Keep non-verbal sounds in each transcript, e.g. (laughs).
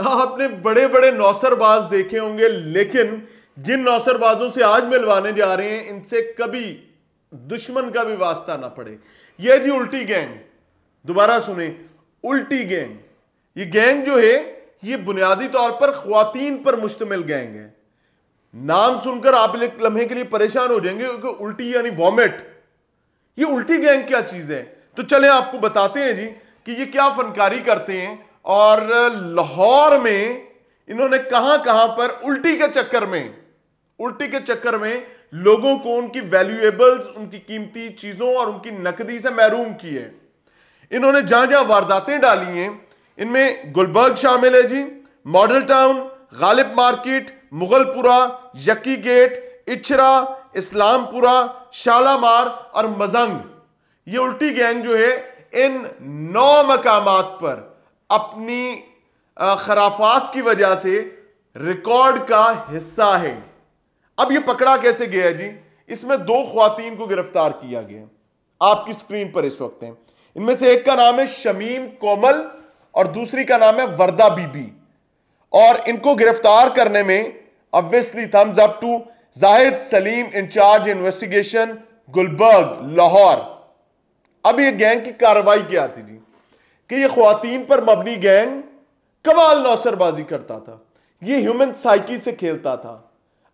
हाँ, आपने बड़े बड़े नौसरबाज देखे होंगे लेकिन जिन नौसरबाजों से आज मिलवाने जा रहे हैं इनसे कभी दुश्मन का भी वास्ता ना पड़े ये जी उल्टी गैंग दोबारा सुने उल्टी गैंग ये गैंग जो है ये बुनियादी तौर पर खुवान पर मुश्तमिल गैंग है नाम सुनकर आप एक लम्हे के लिए परेशान हो जाएंगे क्योंकि उल्टी यानी वॉमिट ये उल्टी गैंग क्या चीज है तो चले आपको बताते हैं जी कि ये क्या फनकारी करते हैं और लाहौर में इन्होंने कहां कहां पर उल्टी के चक्कर में उल्टी के चक्कर में लोगों को उनकी वैल्यूएबल्स उनकी कीमती चीजों और उनकी नकदी से महरूम किए इन्होंने जहां जहां वारदातें डाली हैं इनमें गुलबर्ग शामिल है जी Model Town Ghalib market Mughalpura Yakki gate Ichhra Islampura Shalamar और मजंग ये उल्टी गैंग जो है इन नौ मकामात पर अपनी खराफात की वजह से रिकॉर्ड का हिस्सा है अब ये पकड़ा कैसे गया है जी इसमें दो खातन को गिरफ्तार किया गया आपकी स्क्रीन पर इस वक्त हैं इनमें से एक का नाम है शमीम कोमल और दूसरी का नाम है वर्दा बीबी और इनको गिरफ्तार करने में obviously thumbs up to Zahid Salim incharge investigation Gulberg Lahore अब ये गैंग की कार्रवाई क्या थी जी कि यह खातन पर मबनी गैंग कमाल नौसरबाजी करता था ये ह्यूमन साइकी से खेलता था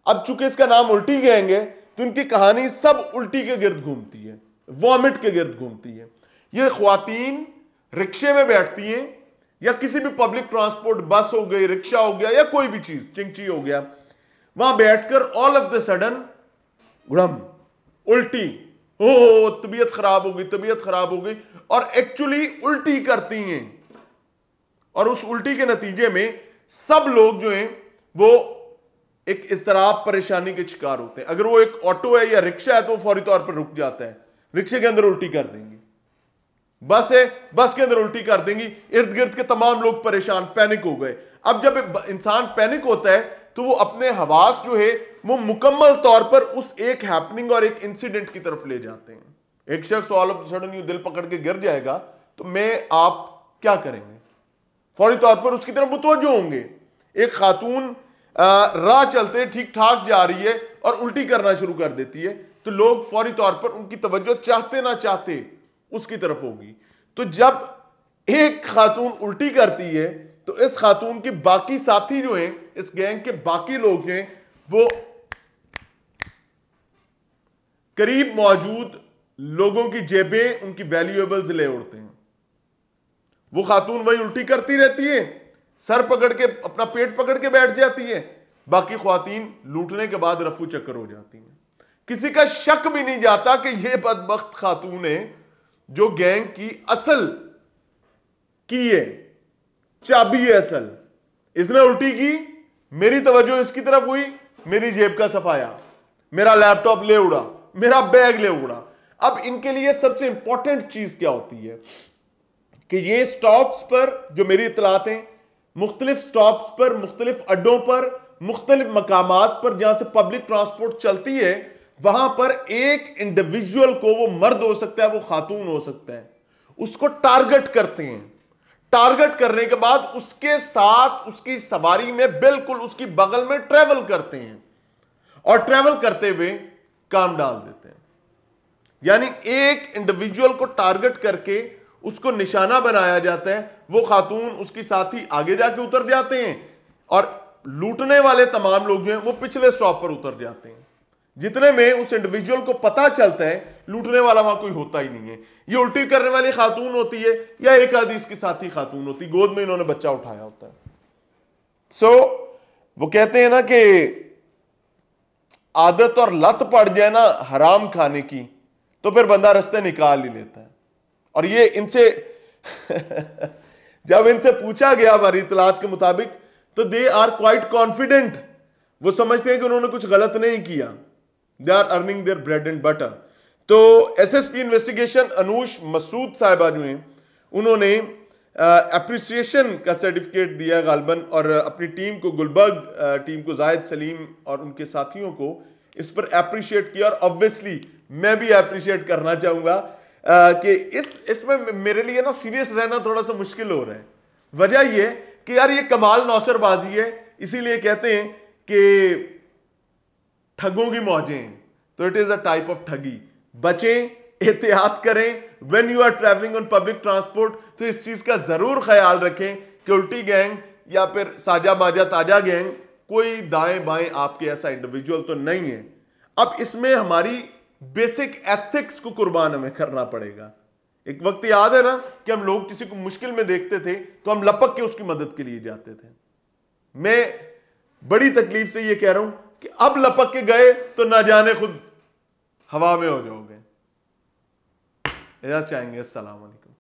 अब चूंकि इसका नाम उल्टी गैंग है तो इनकी कहानी सब उल्टी के गिर्द घूमती है वॉमिट के गिर्द घूमती है ये खातन रिक्शे में बैठती हैं या किसी भी पब्लिक ट्रांसपोर्ट बस हो गई रिक्शा हो गया या कोई भी चीज चिंगची हो गया वहां बैठकर ऑल ऑफ द सडन गुड़म उल्टी हो तबीयत खराब हो गई तबीयत खराब हो गई और एक्चुअली उल्टी करती हैं और उस उल्टी के नतीजे में सब लोग जो हैं वो एक इस तरह परेशानी के शिकार होते हैं अगर वो एक ऑटो है या रिक्शा है तो फौरी तौर पर रुक जाता है रिक्शे के अंदर उल्टी कर देंगे बस है बस के अंदर उल्टी कर देंगी इर्द गिर्द के तमाम लोग परेशान पैनिक हो गए अब जब इंसान पैनिक होता है तो वो अपने हवास जो है वो मुकम्मल तौर पर उस एक हैपनिंग और एक इंसिडेंट की तरफ ले जाते हैं एक शख्स ऑल ऑफ सडन यू दिल पकड़ के गिर जाएगा तो मैं आप क्या करेंगे फौरी तौर पर उसकी तरफ मुतवजो होंगे एक खातून राह चलते ठीक ठाक जा रही है और उल्टी करना शुरू कर देती है तो लोग फौरी तौर पर उनकी तवज्जो चाहते ना चाहते उसकी तरफ होगी तो जब एक खातून उल्टी करती है तो इस खातून के बाकी साथी जो हैं इस गैंग के बाकी लोग हैं वो करीब मौजूद लोगों की जेबें उनकी वैल्यूएबल्स ले उड़ते हैं वो खातून वही उल्टी करती रहती है सर पकड़ के अपना पेट पकड़ के बैठ जाती है बाकी खातन लूटने के बाद रफू चक्कर हो जाती हैं किसी का शक भी नहीं जाता कि यह बदबक खातून है जो गैंग की असल की है चाबी है असल इसने उल्टी की मेरी तवज्जो इसकी तरफ हुई मेरी जेब का सफाया मेरा लैपटॉप ले उड़ा मेरा बैग ले उड़ा अब इनके लिए सबसे इंपॉर्टेंट चीज क्या होती है कि ये स्टॉप्स पर जो मेरी इतलातें मुख्तलिफ स्टॉप्स पर मुख्तलिफ अड्डों पर मुख्तलिफ मकाम पर जहां से पब्लिक ट्रांसपोर्ट चलती है वहां पर एक इंडिविजुअल को वो मर्द हो सकता है वो खातून हो सकता है उसको टारगेट करते हैं टारगेट करने के बाद उसके साथ उसकी सवारी में बिल्कुल उसकी बगल में ट्रेवल करते हैं और ट्रेवल करते हुए काम डाल देते हैं यानी एक इंडिविजुअल को टारगेट करके उसको निशाना बनाया जाता है वो खातून उसकी साथी आगे जाके उतर जाते हैं और लूटने वाले तमाम लोग जो हैं वो पिछले स्टॉप पर उतर जाते हैं जितने में उस इंडिविजुअल को पता चलता है लूटने वाला वहां कोई होता ही नहीं है ये उल्टी करने वाली खातून होती है या एक आदि इसके साथ ही खातून होती गोद में इन्होंने बच्चा उठाया होता है सो so, वो कहते हैं ना कि आदत और लत पड़ जाए ना हराम खाने की तो फिर बंदा रस्ते निकाल ही लेता है और ये इनसे (laughs) जब इनसे पूछा गया हमारी इतलात के मुताबिक तो दे आर क्वाइट कॉन्फिडेंट वो समझते हैं कि उन्होंने कुछ गलत नहीं किया they are earning their bread and butter तो एसएसपी इन्वेस्टिगेशन अनूश मसूद साहबा जो हैं उन्होंने अप्रिसिएशन का सर्टिफिकेट दिया गालबन और अपनी टीम को गुलबर्ग टीम को जायद सलीम और उनके साथियों को इस पर अप्रिशिएट किया और ऑब्वियसली मैं भी अप्रिशिएट करना चाहूँगा कि इस इसमें मेरे लिए ना सीरियस रहना थोड़ा सा मुश्किल हो रहा है वजह यह कि यार ये कमाल नौसरबाजी है इसीलिए कहते हैं कि ठगों की मौजें तो it is a type of ठगी बचें एहतियात करें when you are travelling on public transport तो इस चीज का जरूर ख्याल रखें कि उल्टी गैंग या फिर साजा माजा ताजा गैंग कोई दाएं बाएं आपके ऐसा इंडिविजुअल तो नहीं है अब इसमें हमारी बेसिक एथिक्स को कुर्बान हमें करना पड़ेगा एक वक्त याद है ना कि हम लोग किसी को मुश्किल में देखते थे तो हम लपक के उसकी मदद के लिए जाते थे मैं बड़ी तकलीफ से यह कह रहा हूं कि अब लपक के गए तो ना जाने खुद हवा में हो जाओगे इजाज़ चाहेंगे अल्लाम